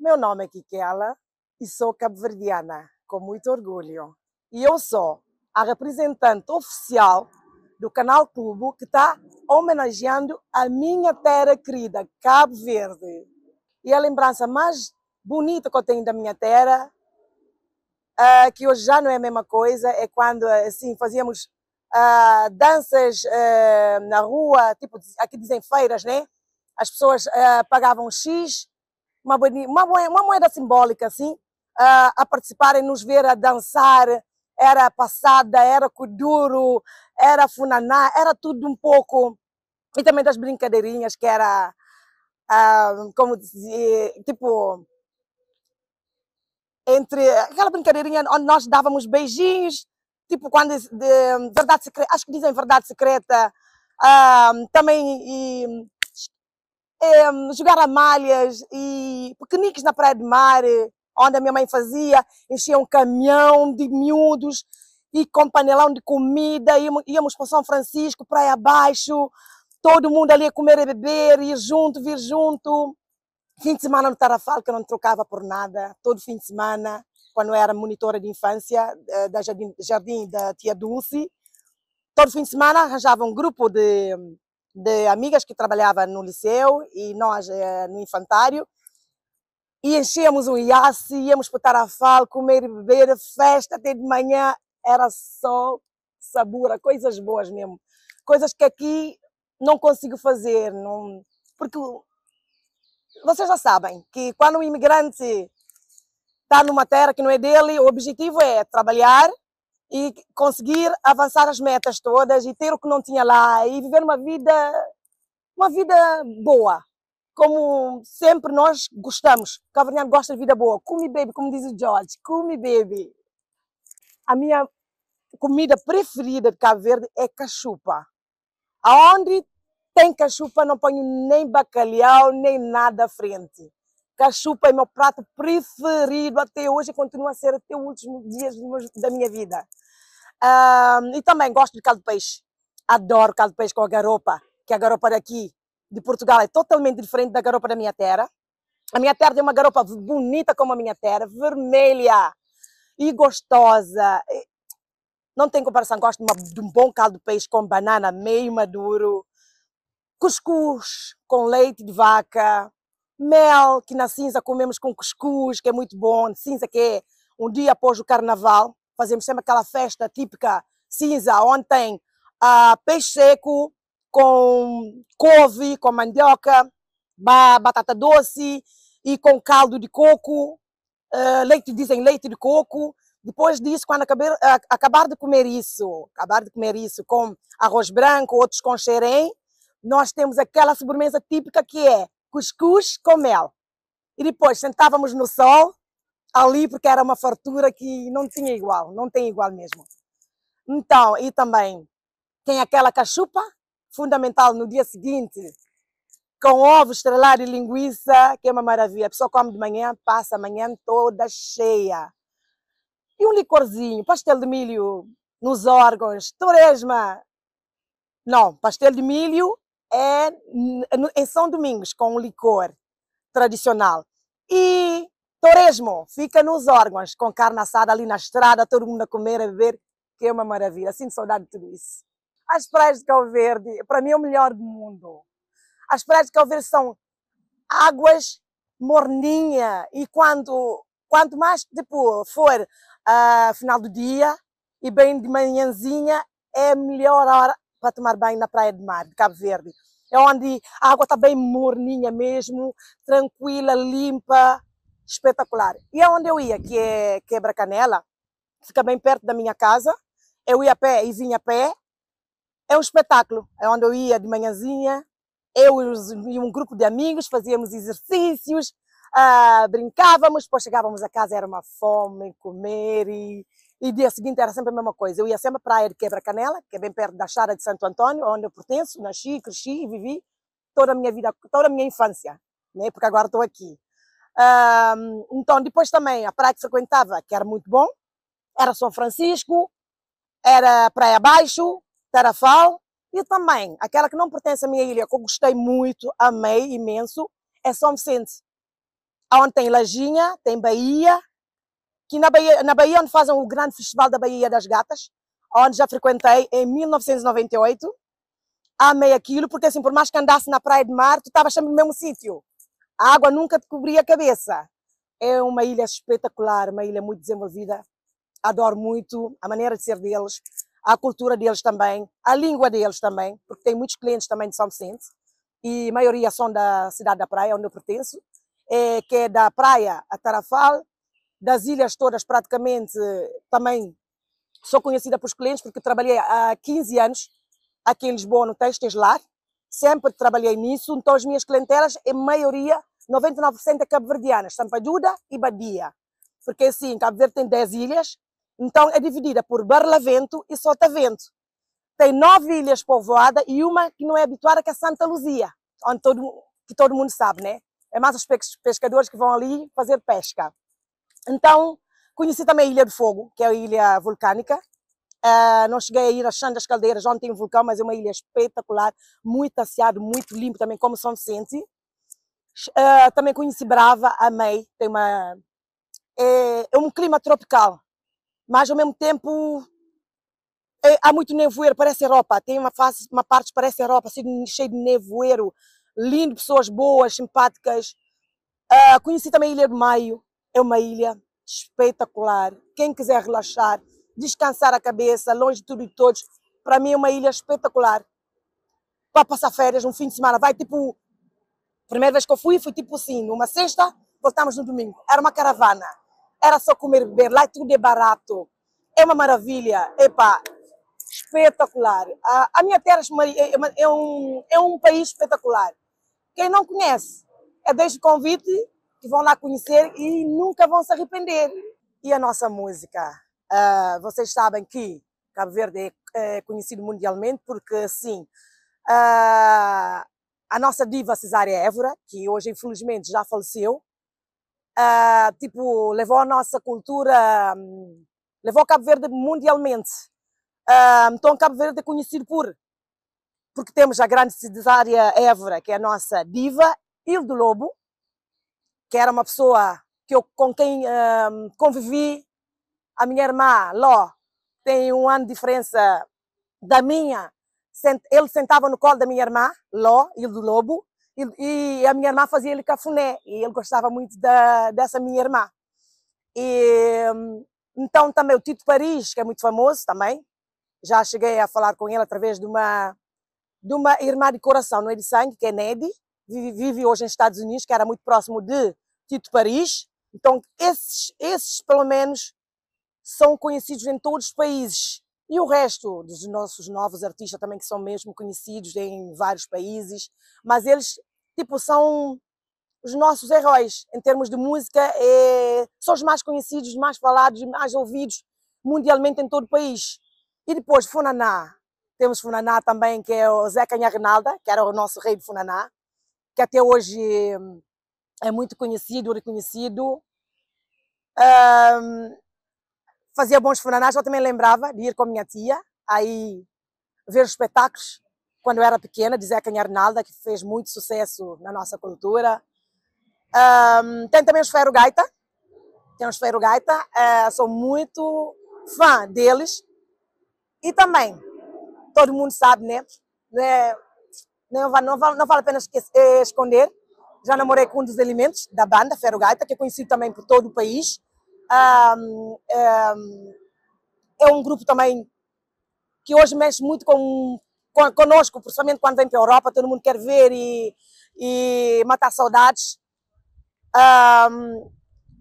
Meu nome é Kikela e sou cabo-verdiana, com muito orgulho. E eu sou a representante oficial do Canal Tubo que está homenageando a minha terra querida, Cabo Verde. E a lembrança mais bonita que eu tenho da minha terra, uh, que hoje já não é a mesma coisa, é quando assim fazíamos uh, danças uh, na rua, tipo aqui dizem feiras, né? As pessoas pagavam X uma, uma, uma moeda simbólica, assim, a, a participarem, nos ver a dançar, era passada, era kuduro, era funaná, era tudo um pouco. E também das brincadeirinhas, que era, como dizia, tipo, entre aquela brincadeirinha onde nós dávamos beijinhos, tipo, quando, de, verdade secreta, acho que dizem verdade secreta, ah, também e, um, ehm, jogar a malhas e piqueniques na praia de mar, eh, onde a minha mãe fazia, enchia um caminhão de miúdos e com panelão de comida, íamos, para São Francisco, praia abaixo, todo mundo ali a comer e beber, ir junto, vir junto. Fim de semana no Tarrafal, que eu não trocava por nada, todo fim de semana, quando eu era monitora de infância eh, da Jardim, jardim da Tia Dulce, todo fim de semana arranjava um grupo de de amigas que trabalhavam no liceu e nós eh, no infantário. E enchíamos um iasse, íamos para o Tarafal, comer e beber, festa até de manhã. Era só sabura, coisas boas mesmo. Coisas que aqui não consigo fazer. Não... Porque vocês já sabem que quando um imigrante está numa terra que não é dele, o objetivo é trabalhar, e conseguir avançar as metas todas e ter o que não tinha lá e viver uma vida uma vida boa como sempre nós gostamos Caverniano gosta de vida boa come baby como diz o George come baby a minha comida preferida de Cabo Verde é cachupa aonde tem cachupa não ponho nem bacalhau nem nada à frente Cachupa é meu prato preferido até hoje e continua a ser até os últimos dias da minha vida. Um, e também gosto de caldo de peixe. Adoro caldo de peixe com a garopa, que a garopa daqui de Portugal é totalmente diferente da garopa da minha terra. A minha terra tem uma garopa bonita como a minha terra, vermelha e gostosa. Não tem comparação, gosto de, uma, de um bom caldo de peixe com banana meio maduro, cuscuz com leite de vaca, mel, que na cinza comemos com cuscuz, que é muito bom, cinza que é um dia após o carnaval, fazemos sempre aquela festa típica cinza, ontem tem ah, peixe seco com couve, com mandioca, batata doce e com caldo de coco, uh, leite, dizem leite de coco. Depois disso, quando acabar, uh, acabar de comer isso, acabar de comer isso com arroz branco, outros com xerém, nós temos aquela sobremesa típica que é cuscuz com mel. E depois sentávamos no sol, ali, porque era uma fartura que não tinha igual, não tem igual mesmo. Então, e também tem aquela cachupa, fundamental no dia seguinte, com ovo estrelado e linguiça, que é uma maravilha. A pessoa come de manhã, passa a manhã toda cheia. E um licorzinho, pastel de milho nos órgãos, torresma. Não, pastel de milho é em São Domingos, com o licor tradicional. E Torresmo fica nos órgãos, com carne assada ali na estrada, todo mundo a comer, a beber, que é uma maravilha. Sinto saudade de tudo isso. As praias de Cabo Verde, para mim, é o melhor do mundo. As praias de Cabo Verde são águas morninha e quando quanto mais tipo for uh, final do dia e bem de manhãzinha é melhor hora para tomar banho na praia de mar de Cabo Verde. É onde a água está bem morninha mesmo, tranquila, limpa, espetacular. E é onde eu ia, que é Quebra Canela, fica bem perto da minha casa. Eu ia a pé e vinha a pé. É um espetáculo. É onde eu ia de manhãzinha. Eu e um grupo de amigos fazíamos exercícios, ah, brincávamos, depois chegávamos a casa, era uma fome, comer e e dia seguinte era sempre a mesma coisa. Eu ia sempre à praia de Quebra-Canela, que é bem perto da Chara de Santo Antônio, onde eu pertenço, nasci, cresci e vivi toda a minha vida, toda a minha infância, né? porque agora estou aqui. Um, então, depois também, a praia que frequentava, que era muito bom, era São Francisco, era Praia Baixo, Tarafal, e também, aquela que não pertence à minha ilha, que eu gostei muito, amei imenso, é São Vicente. Onde tem Lajinha, tem Bahia, que na Bahia, na Bahia onde fazem o grande festival da Bahia das Gatas, onde já frequentei em 1998, amei aquilo, porque assim, por mais que andasse na praia de mar, tu estavas sempre no mesmo sítio. A água nunca te cobria a cabeça. É uma ilha espetacular, uma ilha muito desenvolvida. Adoro muito a maneira de ser deles, a cultura deles também, a língua deles também, porque tem muitos clientes também de São Vicente e a maioria são da cidade da Praia, onde eu pertenço, é, que é da Praia a Tarafal, das ilhas todas praticamente também sou conhecida pelos clientes porque trabalhei há 15 anos aqui em Lisboa no Textos Lá sempre trabalhei nisso, então as minhas clientelas, em maioria, 99% é cabo-verdianas, Sampadura e Badia, porque assim, Cabo Verde tem 10 ilhas, então é dividida por Barlavento e Sotavento. Tem nove ilhas povoadas e uma que não é habituada, que é Santa Luzia, onde todo, que todo mundo sabe, né? É mais os pescadores que vão ali fazer pesca. Então, conheci também a Ilha do Fogo, que é a ilha vulcânica. Uh, não cheguei a ir a Chão das Caldeiras, onde tem um vulcão, mas é uma ilha espetacular, muito asseado, muito limpo também, como São Vicente. Uh, também conheci Brava, amei. Tem uma, é, é um clima tropical, mas ao mesmo tempo é, há muito nevoeiro, parece Europa. Tem uma, face, uma parte que parece Europa, assim, cheio de nevoeiro, lindo, pessoas boas, simpáticas. Uh, conheci também a Ilha do Maio, é uma ilha espetacular. Quem quiser relaxar, descansar a cabeça, longe de tudo e todos, para mim é uma ilha espetacular. Para passar férias, um fim de semana, vai tipo. Primeira vez que eu fui, foi tipo assim, numa sexta, voltamos no domingo. Era uma caravana. Era só comer e beber, lá tudo é barato. É uma maravilha. Epa, espetacular. A, a minha terra é, é, é um, é um país espetacular. Quem não conhece, é desde o convite que vão lá conhecer e nunca vão se arrepender. E a nossa música? Uh, vocês sabem que Cabo Verde é, é conhecido mundialmente porque, sim, uh, a nossa diva Cesária Évora, que hoje infelizmente já faleceu, uh, tipo, levou a nossa cultura, um, levou Cabo Verde mundialmente. Uh, então, Cabo Verde é conhecido por, porque temos a grande Cesária Évora, que é a nossa diva, Il do Lobo, que era uma pessoa que eu, com quem um, convivi. A minha irmã, Ló, tem um ano de diferença da minha. Ele sentava no colo da minha irmã, Ló, e do Lobo, e, e a minha irmã fazia ele cafuné, e ele gostava muito da, dessa minha irmã. E, hum, então também o Tito Paris, que é muito famoso também, já cheguei a falar com ele através de uma, de uma irmã de coração, não é de sangue, que é Nedi, vive hoje nos Estados Unidos, que era muito próximo de Tito Paris. Então, esses, esses, pelo menos, são conhecidos em todos os países. E o resto dos nossos novos artistas também, que são mesmo conhecidos em vários países, mas eles, tipo, são os nossos heróis em termos de música, é, são os mais conhecidos, mais falados, mais ouvidos mundialmente em todo o país. E depois, Funaná. Temos Funaná também, que é o Zeca Canha Rinalda, que era o nosso rei de Funaná que até hoje é muito conhecido, reconhecido. Um, fazia bons funanás eu também lembrava de ir com a minha tia, aí ver os espetáculos quando eu era pequena, de Zeca Arnalda, que fez muito sucesso na nossa cultura. Um, tem também os Ferro Gaita, tem os Ferro Gaita, uh, sou muito fã deles. E também, todo mundo sabe, né, né não, não, não vale a pena eh, esconder. Já namorei com um dos elementos da banda, Ferro Gaita, que é conhecido também por todo o país. Um, um, é um grupo também que hoje mexe muito com, com, conosco, principalmente quando vem para a Europa, todo mundo quer ver e, e matar saudades. Um,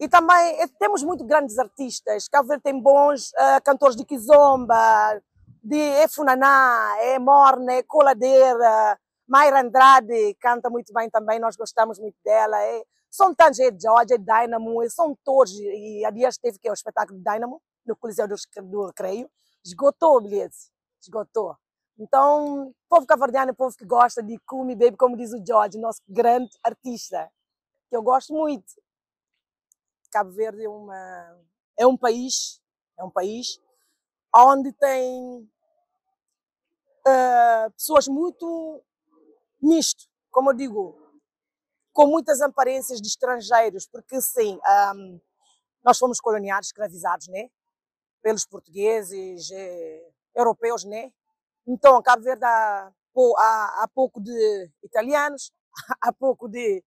e também eh, temos muito grandes artistas. Cabo Verde tem bons uh, cantores de Kizomba, de Efunaná, é eh, Morna, é Coladeira, Mayra Andrade canta muito bem também, nós gostamos muito dela. são tantos, é George, é Dynamo, é, são todos. E dias teve que é o espetáculo de Dynamo, no Coliseu do, do Recreio. Esgotou o bilhete, esgotou. Então, povo cavardiano é povo que gosta de come baby, como diz o George, nosso grande artista, que eu gosto muito. Cabo Verde é, uma, é um país, é um país onde tem uh, pessoas muito Nisto, como eu digo, com muitas aparências de estrangeiros, porque sim, um, nós fomos coloniados, escravizados, né? Pelos portugueses, eh, europeus, né? Então, Cabo Verde há, há, há pouco de italianos, há pouco de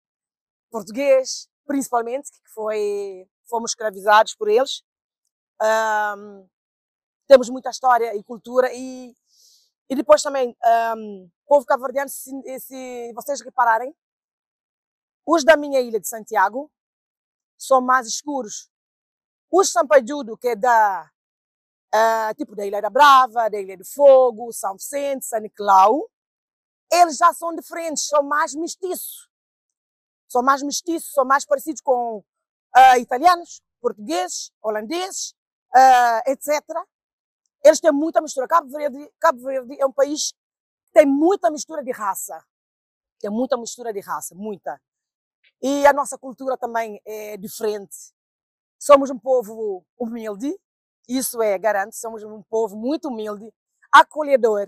português, principalmente, que foi, fomos escravizados por eles. Um, temos muita história e cultura e e depois também, um, povo cabo-verdiano, se, se vocês repararem, os da minha ilha de Santiago são mais escuros. Os Sampajudo, que é da, uh, tipo da Ilha da Brava, da Ilha do Fogo, São Vicente, São Nicolau, eles já são diferentes, são mais mestiços. São mais mestiços, são mais parecidos com uh, italianos, portugueses, holandeses, uh, ah, etc. Eles têm muita mistura. Cabo Verde, Cabo Verde é um país que tem muita mistura de raça. Tem muita mistura de raça, muita. E a nossa cultura também é diferente. Somos um povo humilde, isso é, garanto, somos um povo muito humilde, acolhedor.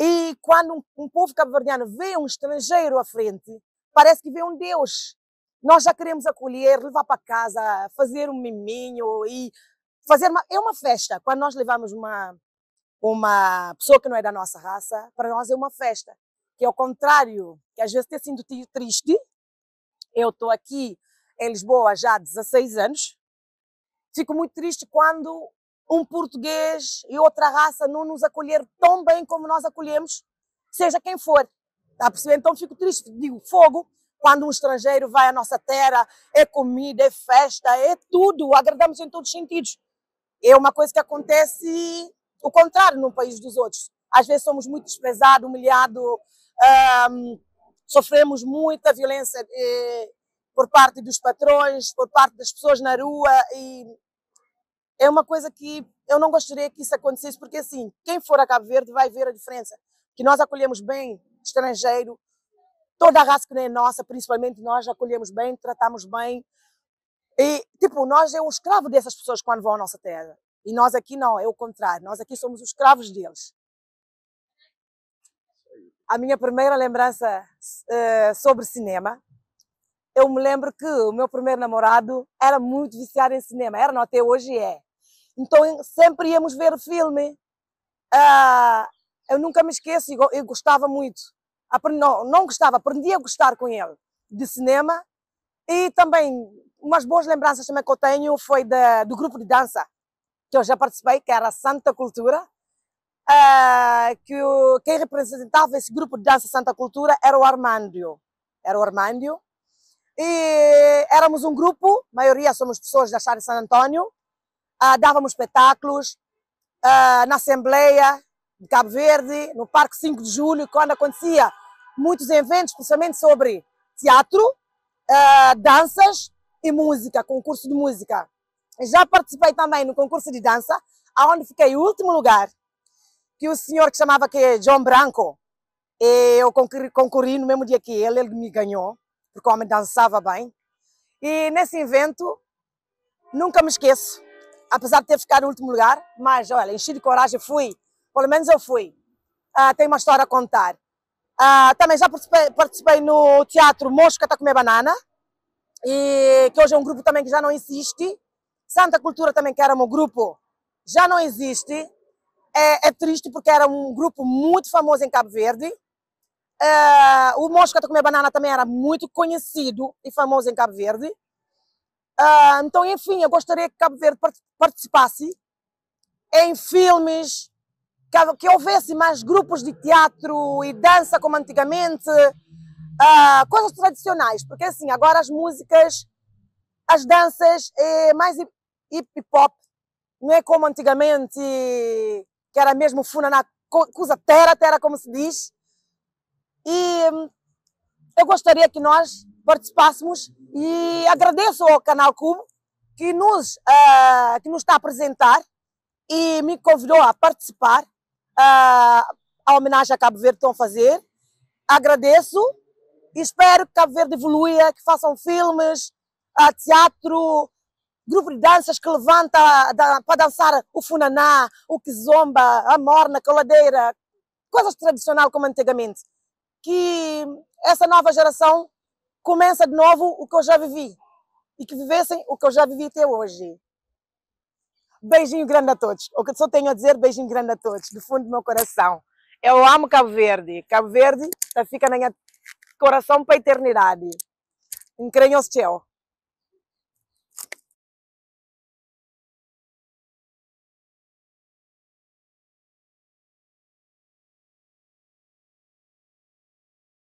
E quando um, um povo cabo-verdiano vê um estrangeiro à frente, parece que vê um Deus. Nós já queremos acolher, levar para casa, fazer um miminho e fazer uma, é uma festa. Quando nós levamos uma, uma pessoa que não é da nossa raça, para nós é uma festa. Que é o contrário, que às vezes tem sido triste. Eu estou aqui em Lisboa já há 16 anos. Fico muito triste quando um português e outra raça não nos acolher tão bem como nós acolhemos, seja quem for. Tá percebendo? Então fico triste, digo fogo, quando um estrangeiro vai à nossa terra, é comida, é festa, é tudo, agradamos em todos os sentidos é uma coisa que acontece o contrário no país dos outros. Às vezes somos muito desprezados, humilhados, sofremos muita violência eh, por parte dos patrões, por parte das pessoas na rua e é uma coisa que eu não gostaria que isso acontecesse, porque assim, quem for a Cabo Verde vai ver a diferença, que nós acolhemos bem estrangeiro, toda a raça que não é nossa, principalmente nós acolhemos bem, tratamos bem, e, tipo, nós é o escravo dessas pessoas quando vão à nossa terra. E nós aqui não, é o contrário. Nós aqui somos os escravos deles. A minha primeira lembrança uh, sobre cinema, eu me lembro que o meu primeiro namorado era muito viciado em cinema. Era, não, até hoje é. Então sempre íamos ver filme. Uh, eu nunca me esqueço e gostava muito. Não, não gostava, aprendi a gostar com ele de cinema e também umas boas lembranças também que eu tenho foi de, do grupo de dança que eu já participei, que era Santa Cultura, uh, que o, quem representava esse grupo de dança Santa Cultura era o Armando. Era o Armando. E éramos um grupo, maioria somos pessoas da Chá de San António, uh, dávamos espetáculos uh, na Assembleia de Cabo Verde, no Parque 5 de Julho, quando acontecia muitos eventos, especialmente sobre teatro, danças, e música, concurso de música. Já participei também no concurso de dança, onde fiquei o último lugar, que o senhor que chamava que John Branco, e eu concorri no mesmo dia que ele, ele me ganhou, porque o homem dançava bem. E nesse evento, nunca me esqueço, apesar de ter ficado no último lugar, mas olha, enchi de coragem, fui, pelo menos eu fui. Ah, tenho uma história a contar. Ah, também já participei, participei no teatro Mosca está a comer banana, e que hoje é um grupo também que já não existe. Santa Cultura também, que era um grupo, já não existe. É, é, triste porque era um grupo muito famoso em Cabo Verde. É, o Mosca Comer Banana também era muito conhecido e famoso em Cabo Verde. É, então, enfim, eu gostaria que Cabo Verde participasse em filmes, que, que houvesse mais grupos de teatro e dança como antigamente uh, coisas tradicionais, porque assim, agora as músicas, as danças é mais hip, hip hop, não é como antigamente, que era mesmo funaná, coisa terra, terra como se diz. E hum, eu gostaria que nós participássemos e agradeço ao Canal Cubo que nos, uh, que nos está a apresentar e me convidou a participar uh, a homenagem a Cabo Verde estão a fazer. Agradeço e espero que Cabo Verde evolua, que façam filmes, teatro, grupo de danças que levanta para dançar o funaná, o kizomba, a morna, a coladeira, coisas tradicionais como antigamente. Que essa nova geração comece de novo o que eu já vivi e que vivessem o que eu já vivi até hoje. Beijinho grande a todos. O que só tenho a dizer, beijinho grande a todos, do fundo do meu coração. Eu amo Cabo Verde. Cabo Verde fica na minha coração para a eternidade. Encrenho-se céu.